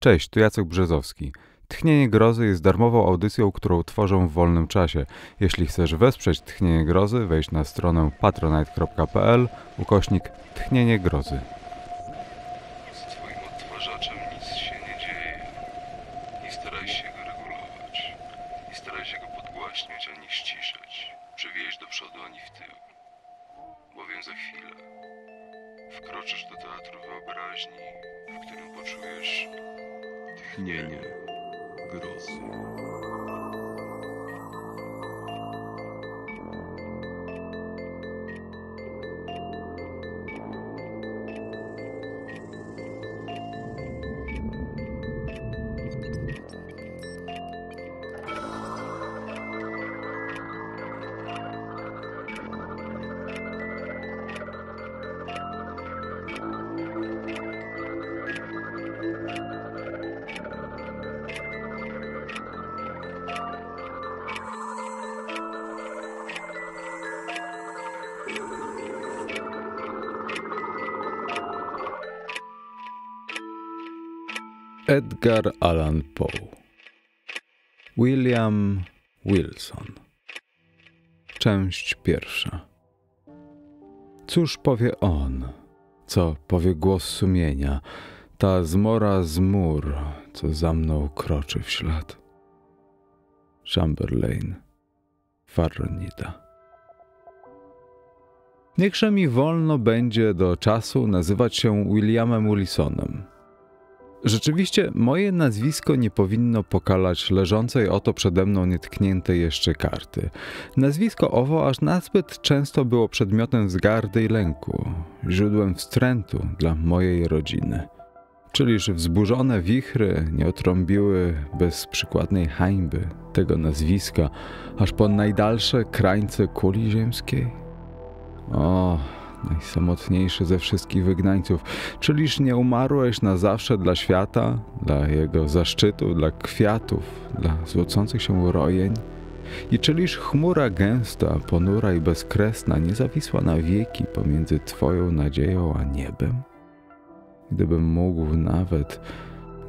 Cześć, tu Jacek Brzezowski. Tchnienie Grozy jest darmową audycją, którą tworzą w wolnym czasie. Jeśli chcesz wesprzeć Tchnienie Grozy, wejdź na stronę patronite.pl ukośnik Tchnienie Grozy. Edgar Allan Poe William Wilson Część pierwsza Cóż powie on, co powie głos sumienia, ta zmora z mur, co za mną kroczy w ślad? Chamberlain Farronida Niechże mi wolno będzie do czasu nazywać się Williamem Wilsonem – Rzeczywiście moje nazwisko nie powinno pokalać leżącej oto przede mną nietkniętej jeszcze karty. Nazwisko owo aż nazbyt często było przedmiotem wzgardy i lęku, źródłem wstrętu dla mojej rodziny. Czyliż wzburzone wichry nie otrąbiły bez przykładnej hańby tego nazwiska, aż po najdalsze krańce kuli ziemskiej? O, najsamotniejszy ze wszystkich wygnańców. Czyliż nie umarłeś na zawsze dla świata, dla jego zaszczytu, dla kwiatów, dla złocących się urojeń? I czyliż chmura gęsta, ponura i bezkresna nie zawisła na wieki pomiędzy Twoją nadzieją a niebem? Gdybym mógł nawet,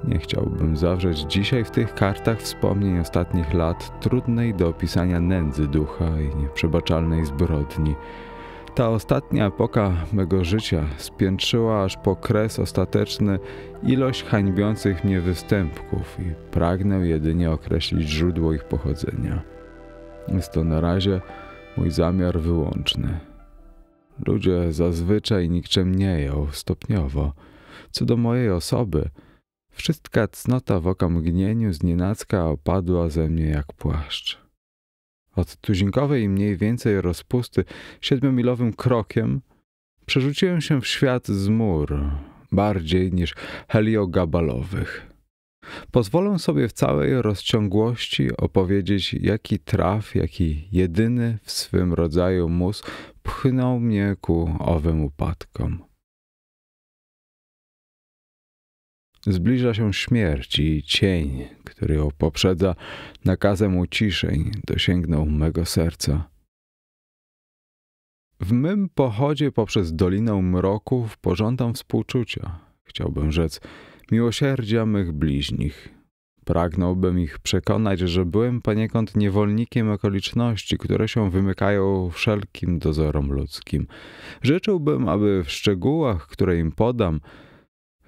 nie chciałbym zawrzeć dzisiaj w tych kartach wspomnień ostatnich lat trudnej do opisania nędzy ducha i nieprzebaczalnej zbrodni, ta ostatnia epoka mego życia spiętrzyła aż po kres ostateczny ilość hańbiących mnie występków i pragnę jedynie określić źródło ich pochodzenia. Jest to na razie mój zamiar wyłączny. Ludzie zazwyczaj nikczemnieją stopniowo. Co do mojej osoby, wszystka cnota w okamgnieniu znienacka opadła ze mnie jak płaszcz. Od tuzinkowej mniej więcej rozpusty siedmiomilowym krokiem przerzuciłem się w świat z mur, bardziej niż heliogabalowych. Pozwolę sobie w całej rozciągłości opowiedzieć, jaki traf, jaki jedyny w swym rodzaju mus pchnął mnie ku owym upadkom. Zbliża się śmierć i cień, który ją poprzedza, nakazem uciszeń dosięgnął mego serca. W mym pochodzie poprzez dolinę mroków pożądam współczucia, chciałbym rzec, miłosierdzia mych bliźnich. Pragnąłbym ich przekonać, że byłem poniekąd niewolnikiem okoliczności, które się wymykają wszelkim dozorom ludzkim. Życzyłbym, aby w szczegółach, które im podam,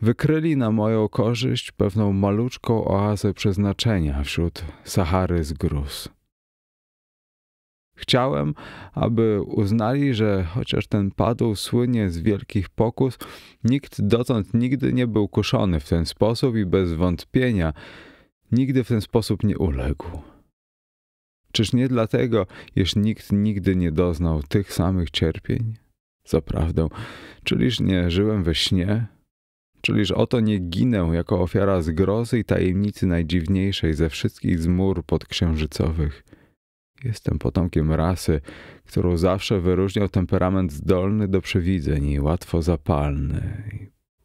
wykryli na moją korzyść pewną maluczką oazę przeznaczenia wśród Sahary z gruz. Chciałem, aby uznali, że chociaż ten padł słynie z wielkich pokus, nikt dotąd nigdy nie był kuszony w ten sposób i bez wątpienia nigdy w ten sposób nie uległ. Czyż nie dlatego, iż nikt nigdy nie doznał tych samych cierpień? Zaprawdę, czyliż nie żyłem we śnie? Czyliż oto nie ginę jako ofiara zgrozy i tajemnicy najdziwniejszej ze wszystkich zmór podksiężycowych. Jestem potomkiem rasy, którą zawsze wyróżniał temperament zdolny do przewidzeń i łatwo zapalny.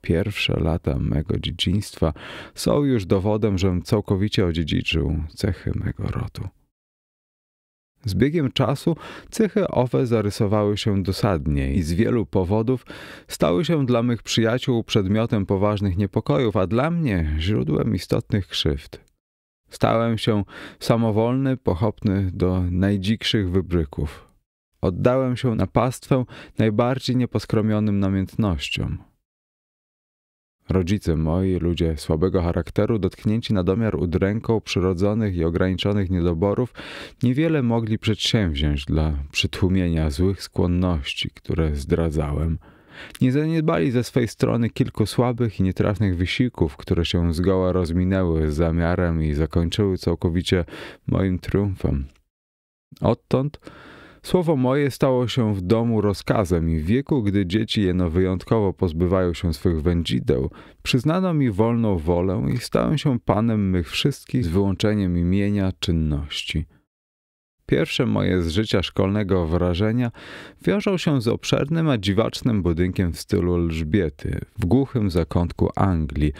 Pierwsze lata mego dzieciństwa są już dowodem, żem całkowicie odziedziczył cechy mego rodu. Z biegiem czasu cechy owe zarysowały się dosadnie i z wielu powodów stały się dla mych przyjaciół przedmiotem poważnych niepokojów, a dla mnie źródłem istotnych krzywd. Stałem się samowolny, pochopny do najdzikszych wybryków. Oddałem się na pastwę najbardziej nieposkromionym namiętnościom. Rodzice moi, ludzie słabego charakteru, dotknięci na domiar udręką przyrodzonych i ograniczonych niedoborów, niewiele mogli przedsięwziąć dla przytłumienia złych skłonności, które zdradzałem. Nie zaniedbali ze swej strony kilku słabych i nietrafnych wysiłków, które się zgoła rozminęły z zamiarem i zakończyły całkowicie moim triumfem. Odtąd Słowo moje stało się w domu rozkazem i w wieku, gdy dzieci jeno wyjątkowo pozbywają się swych wędzideł, przyznano mi wolną wolę i stałem się panem mych wszystkich z wyłączeniem imienia czynności. Pierwsze moje z życia szkolnego wrażenia wiążą się z obszernym, a dziwacznym budynkiem w stylu Elżbiety, w głuchym zakątku Anglii,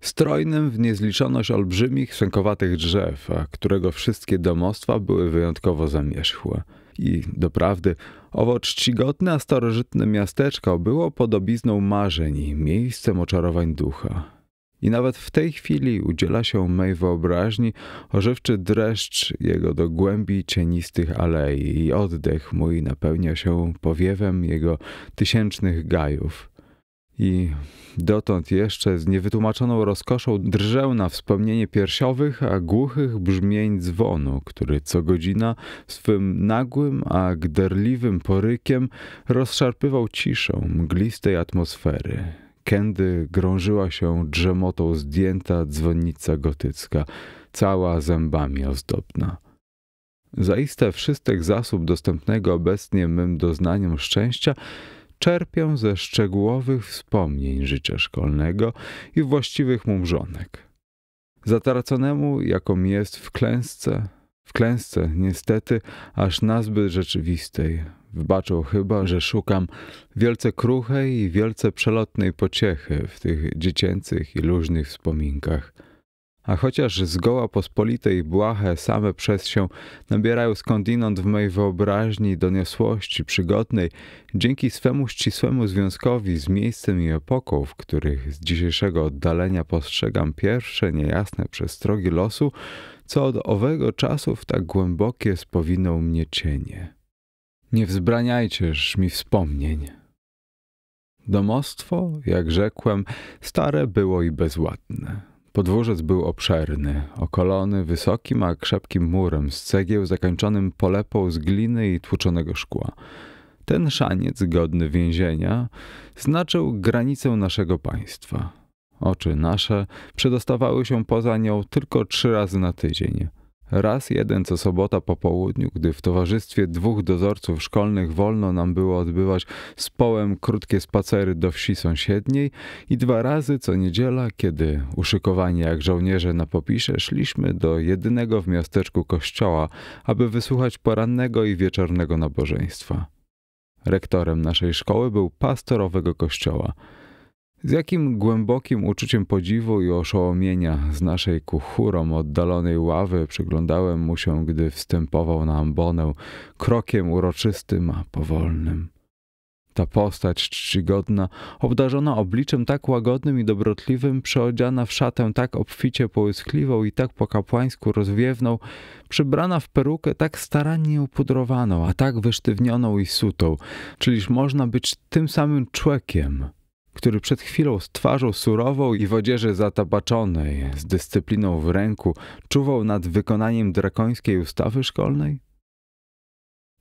strojnym w niezliczoność olbrzymich, szękowatych drzew, a którego wszystkie domostwa były wyjątkowo zamierzchłe i doprawdy owo czcigodne, a starożytne miasteczko było podobizną marzeń, miejscem oczarowań ducha. I nawet w tej chwili udziela się mej wyobraźni ożywczy dreszcz jego do głębi cienistych alei i oddech mój napełnia się powiewem jego tysięcznych gajów i dotąd jeszcze z niewytłumaczoną rozkoszą drżę na wspomnienie piersiowych, a głuchych brzmień dzwonu, który co godzina swym nagłym, a gderliwym porykiem rozszarpywał ciszę mglistej atmosfery. Kędy grążyła się drzemotą zdjęta dzwonnica gotycka, cała zębami ozdobna. Zaiste wszystek zasób dostępnego obecnie mym doznaniom szczęścia czerpią ze szczegółowych wspomnień życia szkolnego i właściwych mu mrzonek. Zatraconemu, jaką jest w klęsce, w klęsce niestety aż nazbyt rzeczywistej, wbaczył chyba, że szukam wielce kruchej i wielce przelotnej pociechy w tych dziecięcych i luźnych wspominkach – a chociaż zgoła pospolite i błahe same przez się nabierają skądinąd w mej wyobraźni doniosłości przygodnej, dzięki swemu ścisłemu związkowi z miejscem i epoką, w których z dzisiejszego oddalenia postrzegam pierwsze niejasne przestrogi losu, co od owego czasu w tak głębokie spowinął mnie cienie. Nie wzbraniajcież mi wspomnień. Domostwo, jak rzekłem, stare było i bezładne. Podwórzec był obszerny, okolony wysokim, a krzepkim murem z cegieł zakończonym polepą z gliny i tłuczonego szkła. Ten szaniec, godny więzienia, znaczył granicę naszego państwa. Oczy nasze przedostawały się poza nią tylko trzy razy na tydzień – Raz jeden co sobota po południu, gdy w towarzystwie dwóch dozorców szkolnych wolno nam było odbywać z połem krótkie spacery do wsi sąsiedniej i dwa razy co niedziela, kiedy uszykowani jak żołnierze na popisze szliśmy do jedynego w miasteczku kościoła, aby wysłuchać porannego i wieczornego nabożeństwa. Rektorem naszej szkoły był pastor owego kościoła – z jakim głębokim uczuciem podziwu i oszołomienia z naszej kuchurą oddalonej ławy przyglądałem mu się, gdy wstępował na ambonę, krokiem uroczystym, a powolnym. Ta postać czcigodna, obdarzona obliczem tak łagodnym i dobrotliwym, przeodziana w szatę tak obficie połyskliwą i tak po kapłańsku rozwiewną, przybrana w perukę tak starannie upudrowaną, a tak wysztywnioną i sutą, czyliż można być tym samym człekiem – który przed chwilą z twarzą surową i w odzieży zatabaczonej, z dyscypliną w ręku, czuwał nad wykonaniem drakońskiej ustawy szkolnej?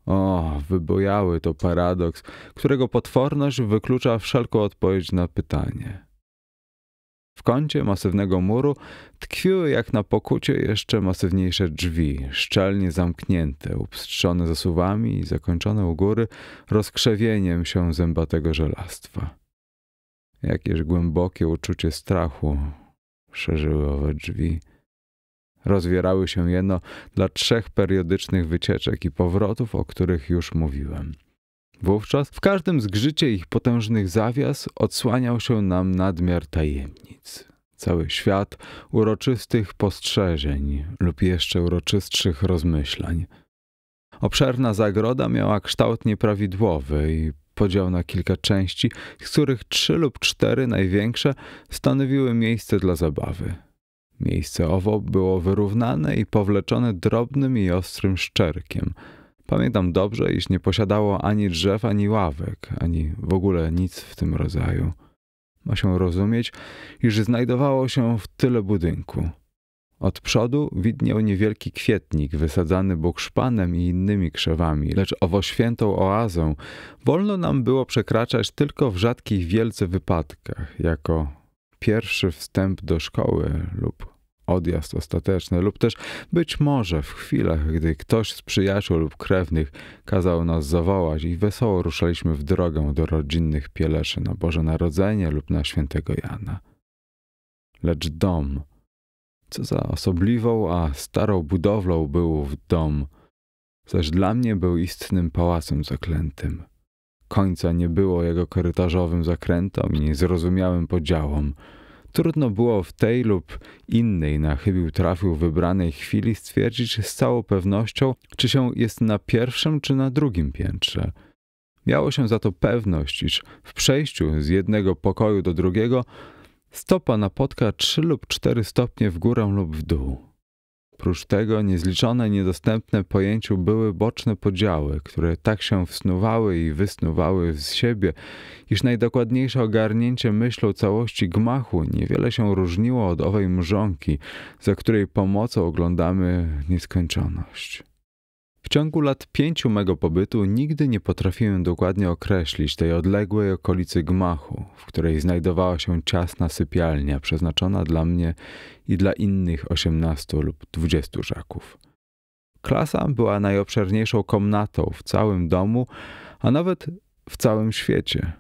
O, wybojały to paradoks, którego potworność wyklucza wszelką odpowiedź na pytanie. W kącie masywnego muru tkwiły jak na pokucie jeszcze masywniejsze drzwi, szczelnie zamknięte, upstrzone zasuwami i zakończone u góry rozkrzewieniem się zębatego żelastwa jakieś głębokie uczucie strachu szerzyły owe drzwi. Rozwierały się jeno dla trzech periodycznych wycieczek i powrotów, o których już mówiłem. Wówczas w każdym zgrzycie ich potężnych zawias odsłaniał się nam nadmiar tajemnic. Cały świat uroczystych postrzeżeń lub jeszcze uroczystszych rozmyślań. Obszerna zagroda miała kształt nieprawidłowy i podział na kilka części, z których trzy lub cztery największe stanowiły miejsce dla zabawy. Miejsce owo było wyrównane i powleczone drobnym i ostrym szczerkiem. Pamiętam dobrze, iż nie posiadało ani drzew, ani ławek, ani w ogóle nic w tym rodzaju. Ma się rozumieć, iż znajdowało się w tyle budynku. Od przodu widniał niewielki kwietnik wysadzany bukszpanem i innymi krzewami, lecz owo świętą oazę wolno nam było przekraczać tylko w rzadkich wielce wypadkach, jako pierwszy wstęp do szkoły lub odjazd ostateczny, lub też być może w chwilach, gdy ktoś z przyjaciół lub krewnych kazał nas zawołać i wesoło ruszaliśmy w drogę do rodzinnych pieleszy na Boże Narodzenie lub na Świętego Jana. Lecz dom, co za osobliwą, a starą budowlą był w dom, zaś dla mnie był istnym pałacem zaklętym. Końca nie było jego korytarzowym zakrętom i niezrozumiałym podziałom. Trudno było w tej lub innej na chybił trafił wybranej chwili stwierdzić z całą pewnością, czy się jest na pierwszym czy na drugim piętrze. Miało się za to pewność, iż w przejściu z jednego pokoju do drugiego Stopa napotka 3 lub 4 stopnie w górę lub w dół. Prócz tego niezliczone niedostępne pojęciu były boczne podziały, które tak się wsnuwały i wysnuwały z siebie, iż najdokładniejsze ogarnięcie myślą całości gmachu niewiele się różniło od owej mrzonki, za której pomocą oglądamy nieskończoność. W ciągu lat pięciu mego pobytu nigdy nie potrafiłem dokładnie określić tej odległej okolicy gmachu, w której znajdowała się ciasna sypialnia przeznaczona dla mnie i dla innych 18 lub 20 żaków. Klasa była najobszerniejszą komnatą w całym domu, a nawet w całym świecie.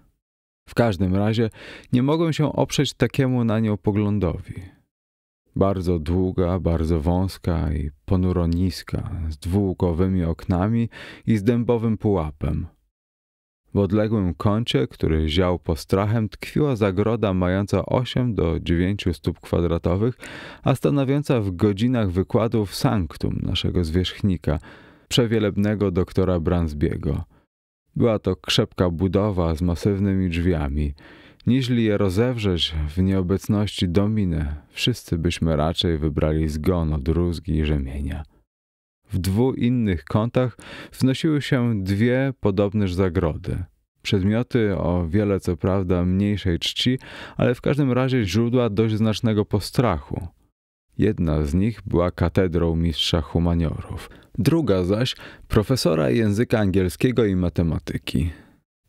W każdym razie nie mogłem się oprzeć takiemu na nią poglądowi. Bardzo długa, bardzo wąska i ponuro niska, z dwułkowymi oknami i z dębowym pułapem. W odległym kącie, który ział postrachem, tkwiła zagroda mająca 8 do 9 stóp kwadratowych, a stanowiąca w godzinach wykładów sanktum naszego zwierzchnika, przewielebnego doktora Bransbiego. Była to krzepka budowa z masywnymi drzwiami. Nieźli je rozewrzeć w nieobecności dominy, wszyscy byśmy raczej wybrali zgon od rózgi i rzemienia. W dwóch innych kątach wznosiły się dwie podobnież zagrody. Przedmioty o wiele co prawda mniejszej czci, ale w każdym razie źródła dość znacznego postrachu. Jedna z nich była katedrą mistrza humaniorów, druga zaś profesora języka angielskiego i matematyki.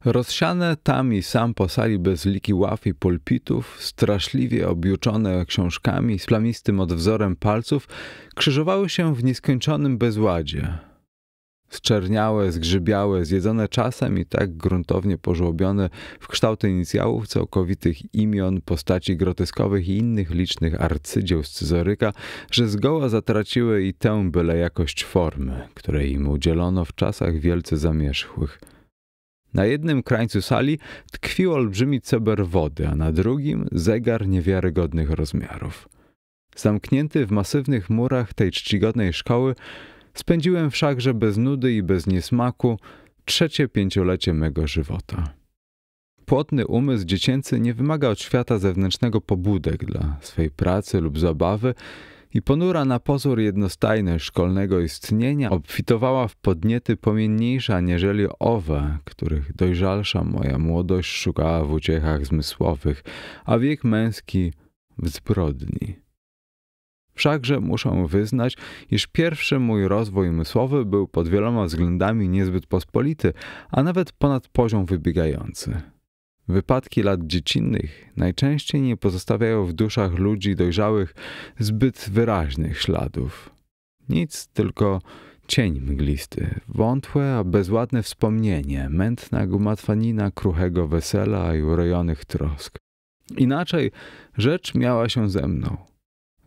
Rozsiane tam i sam po sali bezliki ław i pulpitów, straszliwie objuczone książkami, z plamistym odwzorem palców, krzyżowały się w nieskończonym bezładzie. Zczerniałe, zgrzybiałe, zjedzone czasem i tak gruntownie pożłobione w kształty inicjałów całkowitych imion, postaci groteskowych i innych licznych arcydzieł scyzoryka, że zgoła zatraciły i tę byle jakość formy, której im udzielono w czasach wielce zamierzchłych – na jednym krańcu sali tkwił olbrzymi ceber wody, a na drugim zegar niewiarygodnych rozmiarów. Zamknięty w masywnych murach tej czcigodnej szkoły, spędziłem wszakże bez nudy i bez niesmaku trzecie pięciolecie mego żywota. Płotny umysł dziecięcy nie wymaga od świata zewnętrznego pobudek dla swej pracy lub zabawy, i ponura na pozór jednostajność szkolnego istnienia obfitowała w podniety pomienniejsze nieżeli owe, których dojrzalsza moja młodość szukała w uciechach zmysłowych, a wiek męski w zbrodni. Wszakże muszę wyznać, iż pierwszy mój rozwój umysłowy był pod wieloma względami niezbyt pospolity, a nawet ponad poziom wybiegający. Wypadki lat dziecinnych najczęściej nie pozostawiają w duszach ludzi dojrzałych zbyt wyraźnych śladów. Nic, tylko cień mglisty, wątłe, a bezładne wspomnienie, mętna gumatwanina kruchego wesela i urojonych trosk. Inaczej rzecz miała się ze mną.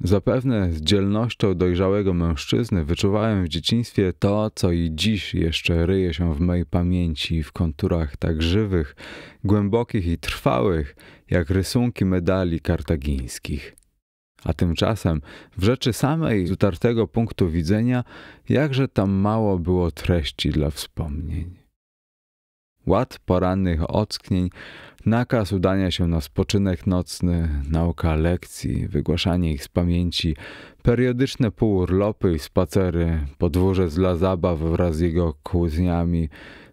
Zapewne z dzielnością dojrzałego mężczyzny wyczuwałem w dzieciństwie to, co i dziś jeszcze ryje się w mojej pamięci w konturach tak żywych, głębokich i trwałych, jak rysunki medali kartagińskich. A tymczasem, w rzeczy samej z utartego punktu widzenia, jakże tam mało było treści dla wspomnień. Ład porannych ocknień Nakaz udania się na spoczynek nocny, nauka lekcji, wygłaszanie ich z pamięci, periodyczne półurlopy i spacery, podwórze dla zabaw wraz z jego kłótniami,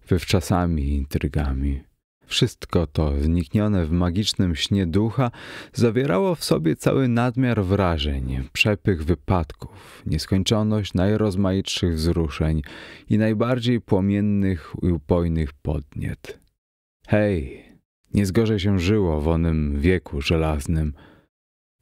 wywczasami i intrygami. Wszystko to, zniknione w magicznym śnie ducha, zawierało w sobie cały nadmiar wrażeń, przepych wypadków, nieskończoność najrozmaitszych wzruszeń i najbardziej płomiennych i upojnych podniet. Hej, nie zgorzej się żyło w onym wieku żelaznym.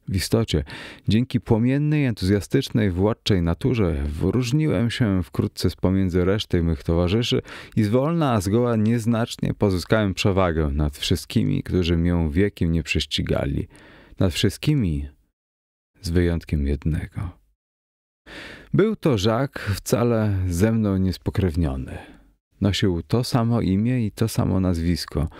W istocie, dzięki płomiennej, entuzjastycznej, władczej naturze wyróżniłem się wkrótce z pomiędzy reszty mych towarzyszy i zwolna, a zgoła nieznacznie pozyskałem przewagę nad wszystkimi, którzy mię wiekiem nie prześcigali. Nad wszystkimi, z wyjątkiem jednego. Był to Żak wcale ze mną niespokrewniony. Nosił to samo imię i to samo nazwisko –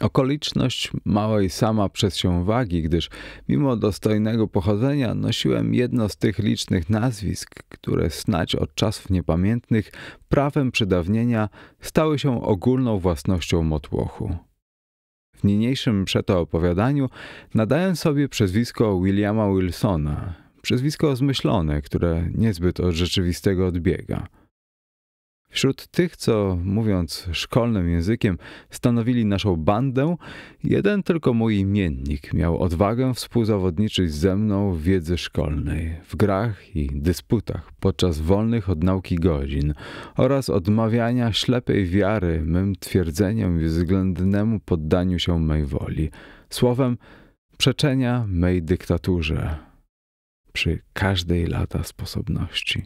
Okoliczność małej sama przez się wagi, gdyż mimo dostojnego pochodzenia nosiłem jedno z tych licznych nazwisk, które snać od czasów niepamiętnych prawem przydawnienia stały się ogólną własnością motłochu. W niniejszym przeto opowiadaniu nadaję sobie przezwisko Williama Wilsona, przezwisko zmyślone, które niezbyt od rzeczywistego odbiega – Wśród tych, co mówiąc szkolnym językiem, stanowili naszą bandę, jeden tylko mój imiennik miał odwagę współzawodniczyć ze mną w wiedzy szkolnej, w grach i dysputach podczas wolnych od nauki godzin oraz odmawiania ślepej wiary mym twierdzeniom i względnemu poddaniu się mej woli, słowem przeczenia mej dyktaturze przy każdej lata sposobności.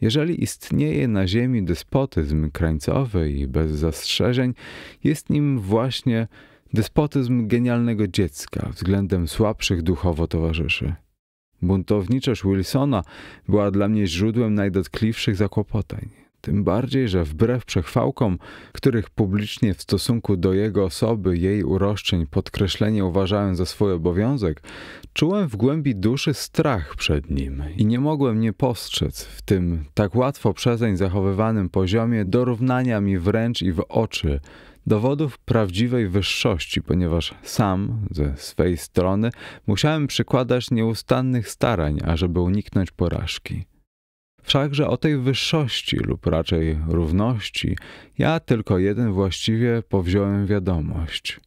Jeżeli istnieje na Ziemi despotyzm krańcowy i bez zastrzeżeń, jest nim właśnie despotyzm genialnego dziecka względem słabszych duchowo towarzyszy. Buntowniczość Wilsona była dla mnie źródłem najdotkliwszych zakłopotań. Tym bardziej, że wbrew przechwałkom, których publicznie w stosunku do jego osoby, jej uroszczeń podkreślenie uważałem za swój obowiązek, czułem w głębi duszy strach przed nim i nie mogłem nie postrzec w tym tak łatwo przezeń zachowywanym poziomie dorównania mi wręcz i w oczy dowodów prawdziwej wyższości, ponieważ sam ze swej strony musiałem przykładać nieustannych starań, ażeby uniknąć porażki. Wszakże o tej wyższości lub raczej równości ja tylko jeden właściwie powziąłem wiadomość.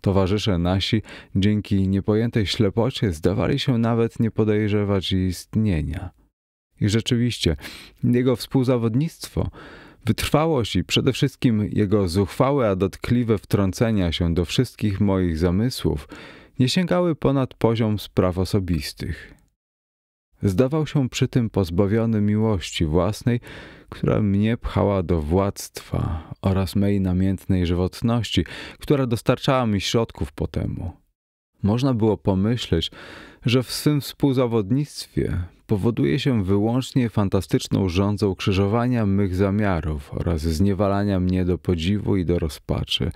Towarzysze nasi dzięki niepojętej ślepocie zdawali się nawet nie podejrzewać istnienia. I rzeczywiście, jego współzawodnictwo, wytrwałość i przede wszystkim jego zuchwałe, a dotkliwe wtrącenia się do wszystkich moich zamysłów nie sięgały ponad poziom spraw osobistych. Zdawał się przy tym pozbawiony miłości własnej, która mnie pchała do władztwa oraz mej namiętnej żywotności, która dostarczała mi środków po temu. Można było pomyśleć, że w swym współzawodnictwie powoduje się wyłącznie fantastyczną rządzą krzyżowania mych zamiarów oraz zniewalania mnie do podziwu i do rozpaczy.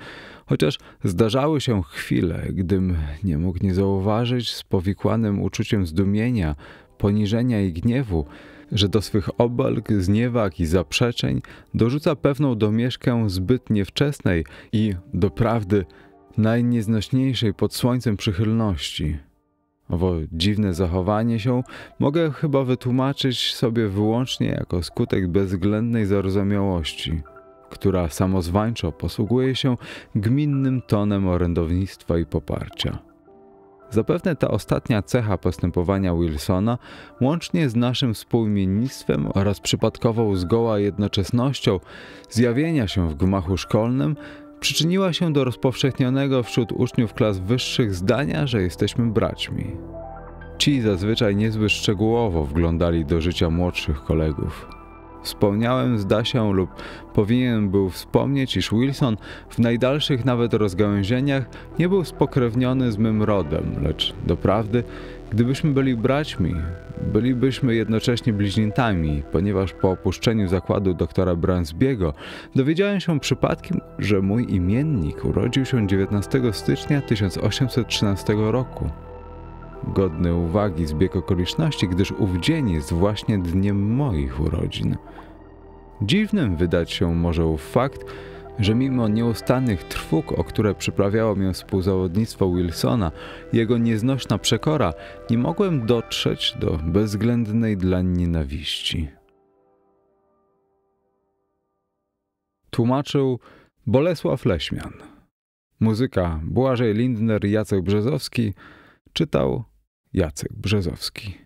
Chociaż zdarzały się chwile, gdym nie mógł nie zauważyć z powikłanym uczuciem zdumienia poniżenia i gniewu, że do swych obelg, zniewag i zaprzeczeń dorzuca pewną domieszkę zbytnie niewczesnej i, doprawdy, najnieznośniejszej pod słońcem przychylności. Owo dziwne zachowanie się mogę chyba wytłumaczyć sobie wyłącznie jako skutek bezwzględnej zarozumiałości, która samozwańczo posługuje się gminnym tonem orędownictwa i poparcia. Zapewne ta ostatnia cecha postępowania Wilsona, łącznie z naszym współmiennictwem oraz przypadkową zgoła jednoczesnością zjawienia się w gmachu szkolnym, przyczyniła się do rozpowszechnionego wśród uczniów klas wyższych zdania, że jesteśmy braćmi. Ci zazwyczaj niezbyt szczegółowo wglądali do życia młodszych kolegów. Wspomniałem, z się lub powinien był wspomnieć, iż Wilson w najdalszych nawet rozgałęzieniach nie był spokrewniony z mym rodem, lecz doprawdy, gdybyśmy byli braćmi, bylibyśmy jednocześnie bliźniętami, ponieważ po opuszczeniu zakładu doktora Bransbiego dowiedziałem się przypadkiem, że mój imiennik urodził się 19 stycznia 1813 roku. Godny uwagi zbieg okoliczności, gdyż ów dzień jest właśnie dniem moich urodzin. Dziwnym wydać się może ów fakt, że mimo nieustannych trwóg, o które przyprawiało mnie współzawodnictwo Wilsona, jego nieznośna przekora, nie mogłem dotrzeć do bezwzględnej dla nienawiści. Tłumaczył Bolesław Leśmian. Muzyka Błażej Lindner, Jacek Brzezowski – Czytał Jacek Brzezowski.